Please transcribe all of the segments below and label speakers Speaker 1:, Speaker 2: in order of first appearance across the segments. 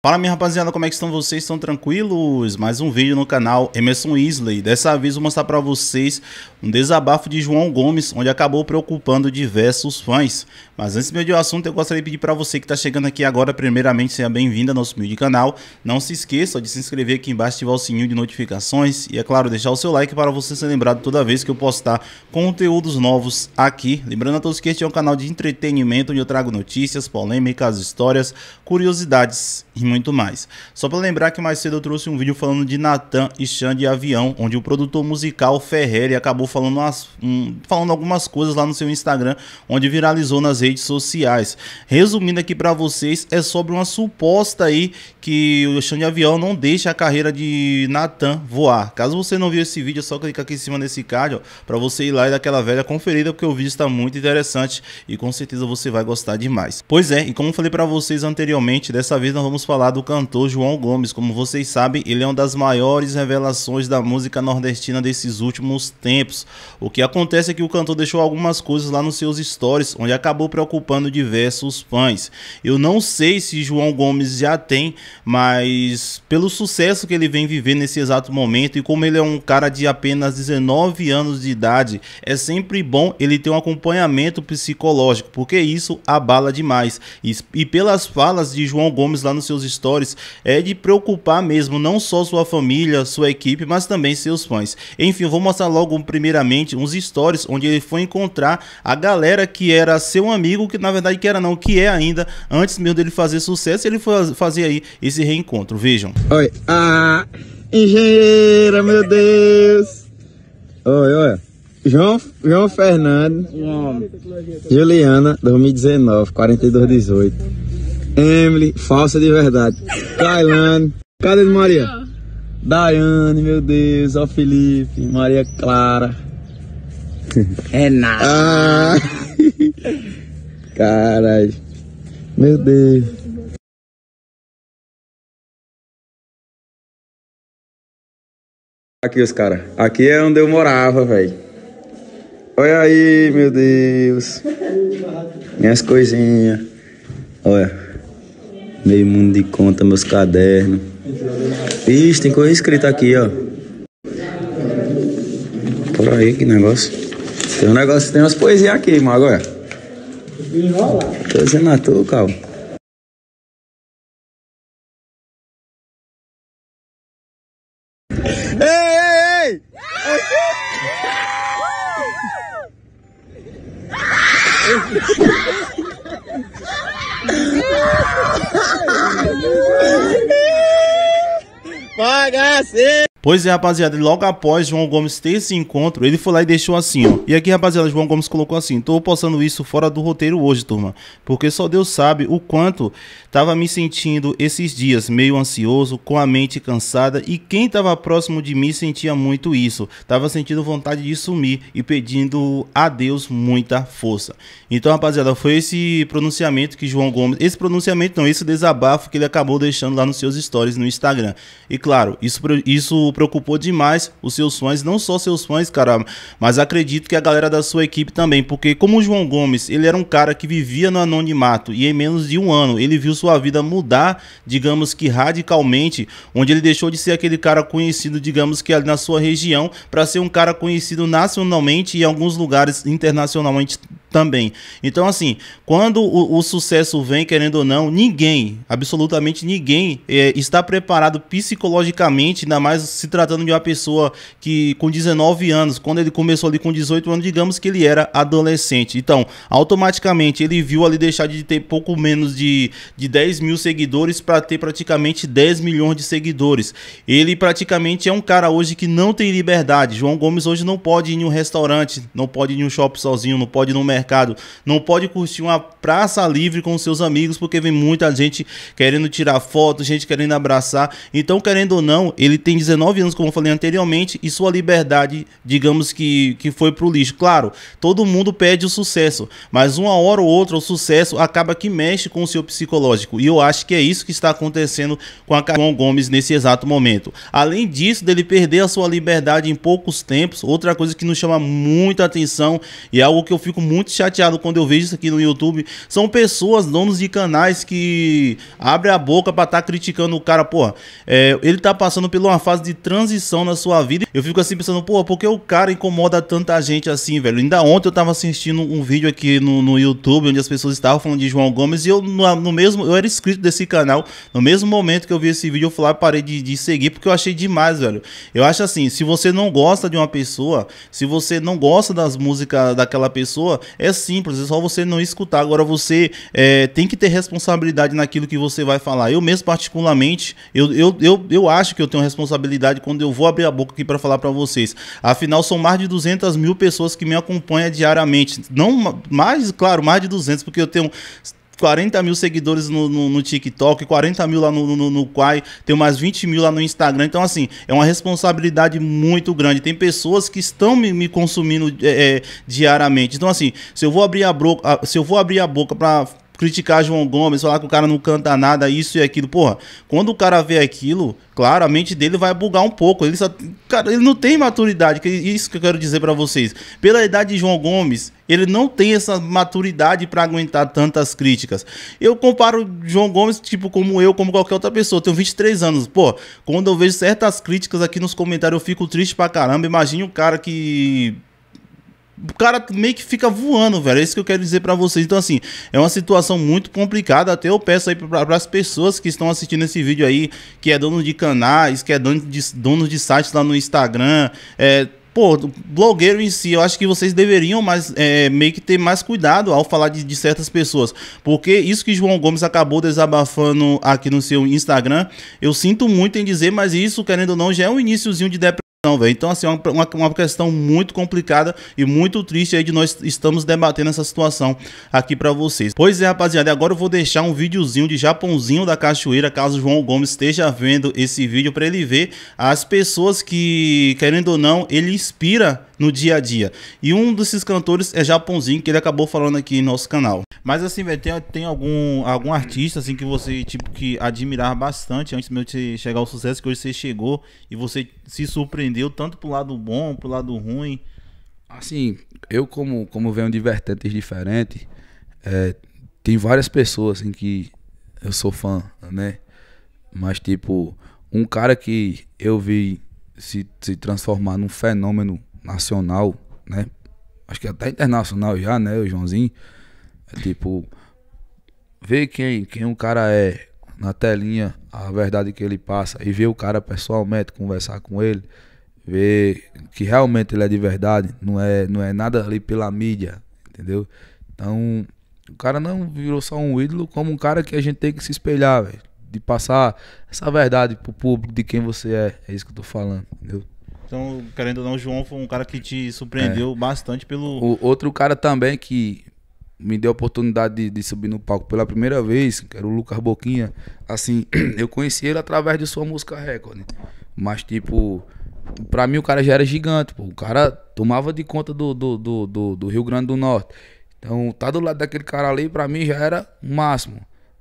Speaker 1: Fala minha rapaziada, como é que estão vocês? Estão tranquilos? Mais um vídeo no canal Emerson Isley. Dessa vez vou mostrar para vocês um desabafo de João Gomes, onde acabou preocupando diversos fãs. Mas antes de eu ir ao assunto, eu gostaria de pedir para você que está chegando aqui agora, primeiramente, seja bem-vindo ao nosso de canal. Não se esqueça de se inscrever aqui embaixo, ativar o sininho de notificações e, é claro, deixar o seu like para você ser lembrado toda vez que eu postar conteúdos novos aqui. Lembrando a todos que este é um canal de entretenimento, onde eu trago notícias, polêmicas, histórias, curiosidades e muito mais. Só para lembrar que mais cedo eu trouxe um vídeo falando de Natan e Xan de Avião, onde o produtor musical Ferreri acabou falando, umas, um, falando algumas coisas lá no seu Instagram, onde viralizou nas redes sociais. Resumindo aqui para vocês, é sobre uma suposta aí que o Xan de Avião não deixa a carreira de Natan voar. Caso você não viu esse vídeo, é só clicar aqui em cima nesse card, para você ir lá e dar aquela velha conferida, porque o vídeo está muito interessante e com certeza você vai gostar demais. Pois é, e como falei para vocês anteriormente, dessa vez nós vamos falar falar do cantor João Gomes. Como vocês sabem, ele é uma das maiores revelações da música nordestina desses últimos tempos. O que acontece é que o cantor deixou algumas coisas lá nos seus stories, onde acabou preocupando diversos fãs. Eu não sei se João Gomes já tem, mas pelo sucesso que ele vem viver nesse exato momento e como ele é um cara de apenas 19 anos de idade, é sempre bom ele ter um acompanhamento psicológico, porque isso abala demais. E, e pelas falas de João Gomes lá nos seus stories é de preocupar mesmo não só sua família, sua equipe, mas também seus fãs. Enfim, eu vou mostrar logo primeiramente uns stories onde ele foi encontrar a galera que era seu amigo, que na verdade que era não, que é ainda, antes mesmo dele fazer sucesso, ele foi fazer aí esse reencontro. Vejam. Oi, ah, engenheira, meu Deus. Oi, oi. João, João Fernando.
Speaker 2: Juliana, 2019, 4218. Emily, falsa de verdade. Kailane. Cadê de Maria? Daiane, meu Deus. Ó, Felipe. Maria Clara. Renata. É ah. Caralho. Meu Deus. Aqui os caras. Aqui é onde eu morava, velho. Olha aí, meu Deus. Minhas coisinhas. Olha. Meio mundo de conta, meus cadernos. Ixi, tem coisa escrita aqui, ó. Por aí, que negócio. Tem um negócio, tem umas poesias aqui, mas agora. Tô dizendo a tu, Cal. Ei, ei, ei!
Speaker 1: Paga sim! Pois é, rapaziada, logo após João Gomes ter esse encontro, ele foi lá e deixou assim, ó. E aqui, rapaziada, João Gomes colocou assim: tô postando isso fora do roteiro hoje, turma, porque só Deus sabe o quanto tava me sentindo esses dias, meio ansioso, com a mente cansada, e quem tava próximo de mim sentia muito isso. Tava sentindo vontade de sumir e pedindo a Deus muita força. Então, rapaziada, foi esse pronunciamento que João Gomes, esse pronunciamento não, esse desabafo que ele acabou deixando lá nos seus stories no Instagram. E claro, isso, isso preocupou demais os seus fãs, não só seus fãs, cara, mas acredito que a galera da sua equipe também, porque como o João Gomes, ele era um cara que vivia no anonimato e em menos de um ano ele viu sua vida mudar, digamos que radicalmente, onde ele deixou de ser aquele cara conhecido, digamos que ali na sua região, para ser um cara conhecido nacionalmente e em alguns lugares internacionalmente também. Então, assim, quando o, o, sucesso vem, querendo ou não, ninguém, absolutamente ninguém, é, está preparado psicologicamente, ainda mais se tratando de uma pessoa que com 19 anos, quando ele começou ali com 18 anos, digamos que ele era adolescente. Então, automaticamente ele viu ali deixar de ter pouco menos de, de 10 mil seguidores para ter praticamente 10 milhões de seguidores. Ele praticamente é um cara hoje que não tem liberdade. João Gomes hoje não pode ir em um restaurante, não pode ir em um shopping sozinho, não pode ir no mercado mercado, não pode curtir uma praça livre com seus amigos porque vem muita gente querendo tirar foto, gente querendo abraçar. Então, querendo ou não, ele tem 19 anos, como eu falei anteriormente, e sua liberdade, digamos que, que foi pro lixo. Claro, todo mundo pede o sucesso, mas uma hora ou outra o sucesso acaba que mexe com o seu psicológico. E eu acho que é isso que está acontecendo com a João Gomes nesse exato momento. Além disso, dele perder a sua liberdade em poucos tempos, outra coisa que nos chama muita atenção e é algo que eu fico muito muito chateado quando eu vejo isso aqui no YouTube. São pessoas, donos de canais, que abrem a boca pra estar tá criticando o cara. Pô, é, ele tá passando por uma fase de transição na sua vida. Eu fico assim pensando, pô, por que o cara incomoda tanta gente assim, velho? Ainda ontem eu tava assistindo um vídeo aqui no, no YouTube onde as pessoas estavam falando de João Gomes e eu, no, no mesmo, eu era inscrito desse canal. No mesmo momento que eu vi esse vídeo, eu falei, parei de, de seguir porque eu achei demais, velho. Eu acho assim, se você não gosta de uma pessoa, se você não gosta das músicas daquela pessoa, é simples, é só você não escutar. Agora você é, tem que ter responsabilidade naquilo que você vai falar. Eu mesmo, particularmente, eu, eu, eu, eu acho que eu tenho responsabilidade quando eu vou abrir a boca aqui para falar para vocês. Afinal, são mais de 200 mil pessoas que me acompanham diariamente. Não mais, claro, mais de 200, porque eu tenho 40 mil seguidores no, no, no, TikTok, 40 mil lá no, no, no Quai, tem mais 20 mil lá no Instagram. Então, assim, é uma responsabilidade muito grande. Tem pessoas que estão me, me consumindo é, é, diariamente. Então, assim, se eu vou abrir a, boca, se eu vou abrir a boca para criticar João Gomes, falar que o cara não canta nada, isso e aquilo. Porra, quando o cara vê aquilo, claro, a mente dele vai bugar um pouco. Ele, só, cara, ele não tem maturidade, que é isso que eu quero dizer para vocês. Pela idade de João Gomes, ele não tem essa maturidade para aguentar tantas críticas. Eu comparo João Gomes, tipo, como eu, como qualquer outra pessoa. Eu tenho 23 anos. Pô, quando eu vejo certas críticas aqui nos comentários, eu fico triste pra caramba. Imagina o cara que o cara meio que fica voando, velho. É isso que eu quero dizer para vocês. Então, assim, é uma situação muito complicada. Até eu peço aí para as pessoas que estão assistindo esse vídeo aí, que é dono de canais, que é dono de, dono de sites lá no Instagram, é, pô, blogueiro em si, eu acho que vocês deveriam mais, é, meio que ter mais cuidado ao falar de, de, certas pessoas. Porque isso que João Gomes acabou desabafando aqui no seu Instagram, eu sinto muito em dizer, mas isso, querendo ou não, já é um iníciozinho de depressão Véio. Então, assim, é uma, uma, questão muito complicada e muito triste aí de nós estamos debatendo essa situação aqui para vocês. Pois é, rapaziada, agora eu vou deixar um videozinho de Japãozinho da Cachoeira, caso João Gomes esteja vendo esse vídeo, para ele ver as pessoas que, querendo ou não, ele inspira no dia a dia. E um desses cantores é Japãozinho, que ele acabou falando aqui no nosso canal. Mas assim, velho, tem, tem algum, algum artista assim que você tipo que admirar bastante antes mesmo de chegar ao sucesso que hoje você chegou e você se surpreendeu tanto pro lado bom, pro lado ruim? Assim, eu como como venho de vertentes diferentes,
Speaker 2: é, tem várias pessoas assim que eu sou fã, né? Mas tipo, um cara que eu vi se, se transformar num fenômeno nacional, né? Acho que até internacional já, né? O Joãozinho. É tipo, ver quem, quem um cara é na telinha, a verdade que ele passa, e ver o cara pessoalmente, conversar com ele, ver que realmente ele é de verdade, não é, não é nada ali pela mídia, entendeu? Então, o cara não virou só um ídolo, como um cara que a gente tem que se espelhar, de passar essa verdade pro público de quem você é. É isso que eu tô falando,
Speaker 1: entendeu? Então, querendo ou não, o João foi um cara que te surpreendeu é. bastante pelo. O
Speaker 2: outro cara também que me deu a oportunidade de, de, subir no palco pela primeira vez, que era o Lucas Boquinha. Assim, eu conheci ele através de sua música recorde. Né? Mas, tipo, pra mim o cara já era gigante, pô. O cara tomava de conta do, do, do, do, do Rio Grande do Norte. Então, tá do lado daquele cara ali, pra mim já era o máximo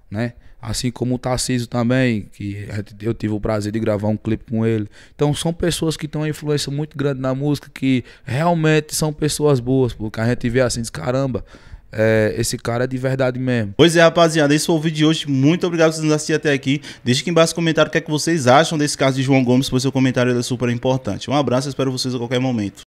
Speaker 2: né? Assim como o Tarcísio também, que é eu tive o prazer de gravar um clipe com ele. Então são pessoas que têm uma influência muito grande na música, que realmente são pessoas boas, porque a gente vê assim, diz, caramba, é, esse cara é de verdade mesmo.
Speaker 1: Pois é, rapaziada, esse foi o vídeo de hoje. Muito obrigado por vocês nos assistir até aqui. Deixe aqui embaixo no comentário o que é que vocês acham desse caso de João Gomes, pois seu comentário é super importante. Um abraço, espero vocês a qualquer momento.